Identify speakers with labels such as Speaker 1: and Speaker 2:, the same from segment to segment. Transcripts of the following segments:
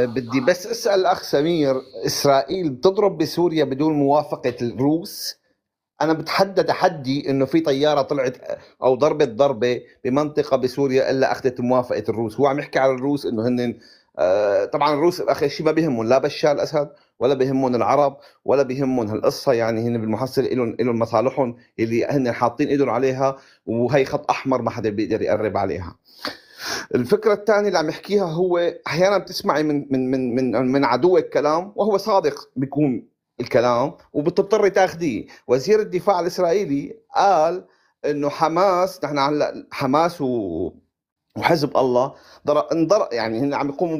Speaker 1: بدي بس اسال الاخ سمير اسرائيل بتضرب بسوريا بدون موافقه الروس انا بتحدى تحدي انه في طياره طلعت او ضربت ضربه بمنطقه بسوريا الا اخذت موافقه الروس هو عم يحكي على الروس انه هن آه طبعا الروس اخر شيء ما بيهمهم لا بشار الاسد ولا بيهمهم العرب ولا بيهمهم هالقصه يعني هن بالمحصل لهم لهم مصالحهم اللي هن حاطين ايدهم عليها وهي خط احمر ما حدا بيقدر يقرب عليها الفكره الثانيه اللي عم يحكيها هو احيانا بتسمعي من من من من, من عدوك كلام وهو صادق بيكون الكلام وبتضطري تاخذيه وزير الدفاع الاسرائيلي قال انه حماس نحن هلا حماس و وحزب الله انضر يعني هن عم يقوموا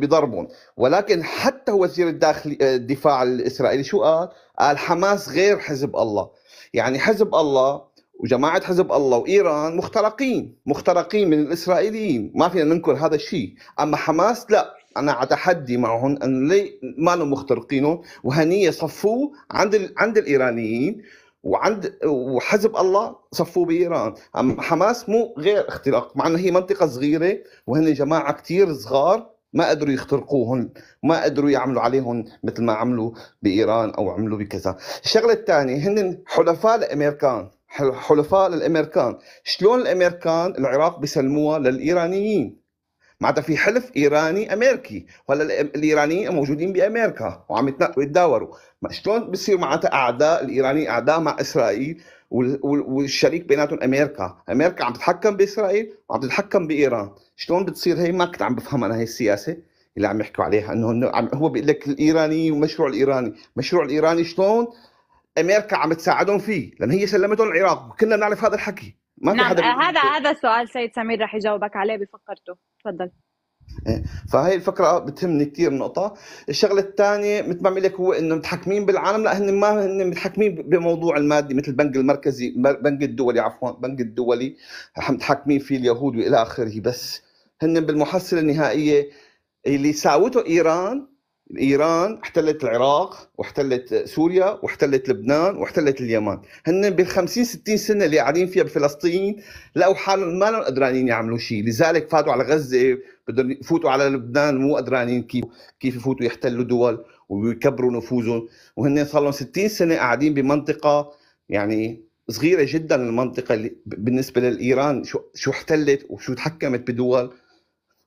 Speaker 1: بضربهم ولكن حتى وزير الداخل الدفاع الاسرائيلي شو قال؟ قال حماس غير حزب الله يعني حزب الله وجماعة حزب الله وإيران مخترقين مخترقين من الإسرائيليين ما فينا ننكر هذا الشيء أما حماس لا أنا على تحدي معهم أن لي ما مخترقينهم وهنية صفوه عند ال... عند الإيرانيين وعند وحزب الله صفوه بايران، اما حماس مو غير اختراق، مع انه هي منطقه صغيره وهن جماعه كثير صغار ما قدروا يخترقوهم، ما قدروا يعملوا عليهم مثل ما عملوا بايران او عملوا بكذا، الشغله الثانيه هن حلفاء الامريكان حلفاء للامريكان شلون الامريكان العراق بيسلموها للايرانيين معناتها في حلف ايراني امريكي ولا الايرانيين موجودين بامريكا وعم يتداوروا شلون بصير معناتها اعداء الايرانيين اعداء مع اسرائيل والشريك بيناتهم امريكا امريكا عم تتحكم باسرائيل وعم تتحكم بايران شلون بتصير هي ما كنت عم بفهم انا هي السياسه اللي عم يحكوا عليها انه هو بيقول لك الايراني ومشروع الايراني مشروع الايراني شلون امريكا عم تساعدهم فيه لان هي سلمتهم العراق كلنا بنعرف هذا الحكي ما نعم. في آه،
Speaker 2: هذا هذا السؤال سيد سمير رح يجاوبك عليه بفقرته تفضل
Speaker 1: إيه. فهي الفكرة بتهمني كثير نقطة، الشغلة الثانية مثل ما لك هو انه متحكمين بالعالم لا هن ما هن متحكمين بموضوع المادي مثل البنك المركزي البنك الدولي عفوا البنك الدولي متحكمين فيه اليهود والى اخره بس هن بالمحصلة النهائية اللي ساوته ايران ايران احتلت العراق واحتلت سوريا واحتلت لبنان واحتلت اليمن هن بال 50 60 سنه اللي قاعدين فيها بفلسطين لقوا حالهم ما لهم قدرانين يعملوا شيء لذلك فاتوا على غزه بدهم يفوتوا على لبنان مو قدرانين كيف كيف يفوتوا يحتلوا دول ويكبروا نفوذهم وهن صار لهم 60 سنه قاعدين بمنطقه يعني صغيره جدا المنطقه اللي بالنسبه لايران شو شو احتلت وشو تحكمت بدول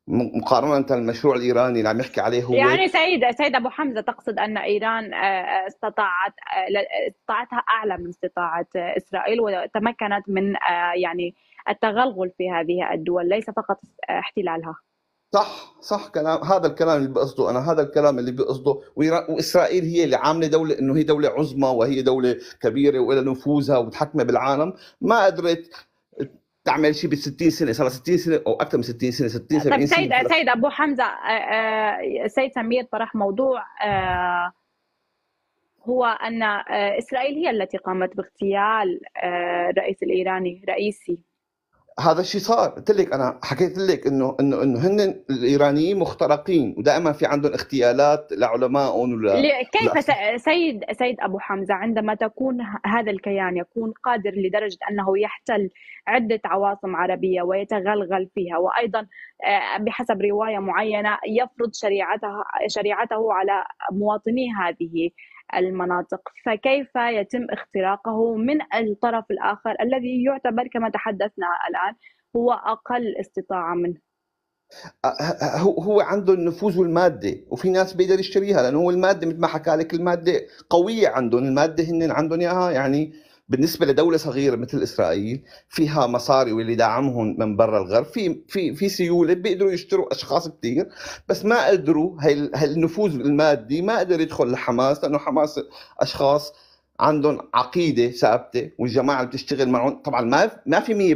Speaker 1: مقارنه المشروع الايراني اللي عم يحكي عليه هو يعني
Speaker 2: سيد سيد ابو حمزه تقصد ان ايران آه، آه، استطاعت آه، استطاعتها اعلى من استطاعه اسرائيل وتمكنت من يعني التغلغل في هذه الدول ليس فقط احتلالها
Speaker 1: صح صح كلام هذا الكلام اللي بقصده انا هذا الكلام اللي بقصده واسرائيل هي اللي عامله دوله انه هي دوله عظمى وهي دوله كبيره والى نفوذها ومتحكمه بالعالم ما قدرت تعمل شيء ب 60 سنه صار 60 سنه او اكثر من 60 سنه 60 70 طيب سيد سنة. سيد
Speaker 2: ابو حمزه آه، آه، سيد سمير طرح موضوع آه، هو ان اسرائيل هي التي قامت باغتيال الرئيس الايراني رئيسي
Speaker 1: هذا الشيء صار قلت لك انا حكيت لك انه انه انه هن الايرانيين مخترقين ودائما في عندهم اغتيالات لعلمائهم ولا كيف
Speaker 2: لا. سيد سيد ابو حمزه عندما تكون هذا الكيان يكون قادر لدرجه انه يحتل عده عواصم عربيه ويتغلغل فيها وايضا آه، بحسب روايه معينه يفرض شريعته شريعته على مواطني هذه المناطق فكيف يتم اختراقه من الطرف الآخر الذي يعتبر كما تحدثنا الآن هو أقل استطاعة منه
Speaker 1: أه، هو عنده النفوذ والماده وفي ناس بيقدر يشتريها لانه هو الماده مثل ما حكى لك الماده قويه عندهم الماده هن عندهم اياها يعني بالنسبه لدوله صغيره مثل اسرائيل فيها مصاري واللي دعمهم من برا الغرب في في في سيوله بيقدروا يشتروا اشخاص كثير بس ما قدروا هالنفوذ المادي ما قدر يدخل لحماس لانه حماس اشخاص عندهم عقيده ثابته والجماعه اللي بتشتغل معهم طبعا ما ما في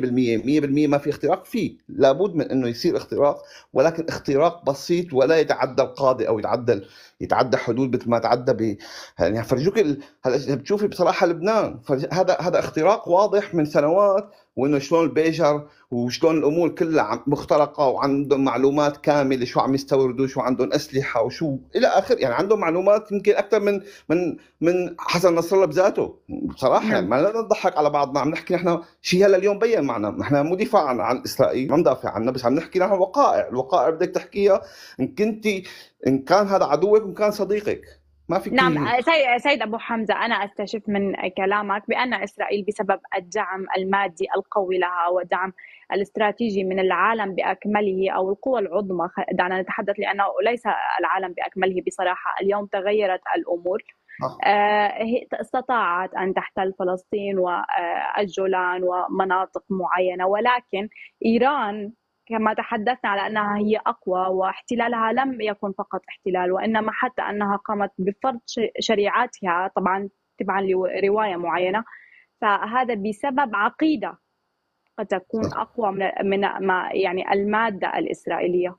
Speaker 1: 100% 100% ما في اختراق في لابد من انه يصير اختراق ولكن اختراق بسيط ولا يتعدى القاضي او يتعدى يتعدى حدود مثل ما تعدى ب يعني فرجوك ال... هلا بتشوفي بصراحه لبنان هذا هذا اختراق واضح من سنوات وانه شلون البيجر وشلون الامور كلها مخترقه وعندهم معلومات كامله شو عم يستوردوا شو عندهم اسلحه وشو الى اخره يعني عندهم معلومات يمكن اكثر من من من حسن نصر الله بذاته بصراحه يعني نعم. ما لا نضحك على بعضنا عم نحكي نحن شيء هلا اليوم بين معنا نحن مو دفاع عن, عن اسرائيل ما ندافع عنها بس عم نحكي نحن وقائع الوقائع بدك تحكيها ان كنت ان كان هذا عدوك وان كان صديقك ما في نعم
Speaker 2: سيد ابو حمزه انا استشف من كلامك بان اسرائيل بسبب الدعم المادي القوي لها والدعم الاستراتيجي من العالم باكمله او القوى العظمى دعنا نتحدث لانه ليس العالم باكمله بصراحه اليوم تغيرت الامور آه. آه، استطاعت ان تحتل فلسطين والجولان آه، ومناطق معينه ولكن ايران كما تحدثنا على أنها هي أقوى واحتلالها لم يكن فقط احتلال وإنما حتى أنها قامت بفرض شريعاتها طبعا تبعا لرواية معينة فهذا بسبب عقيدة قد تكون أقوى من ما يعني المادة الإسرائيلية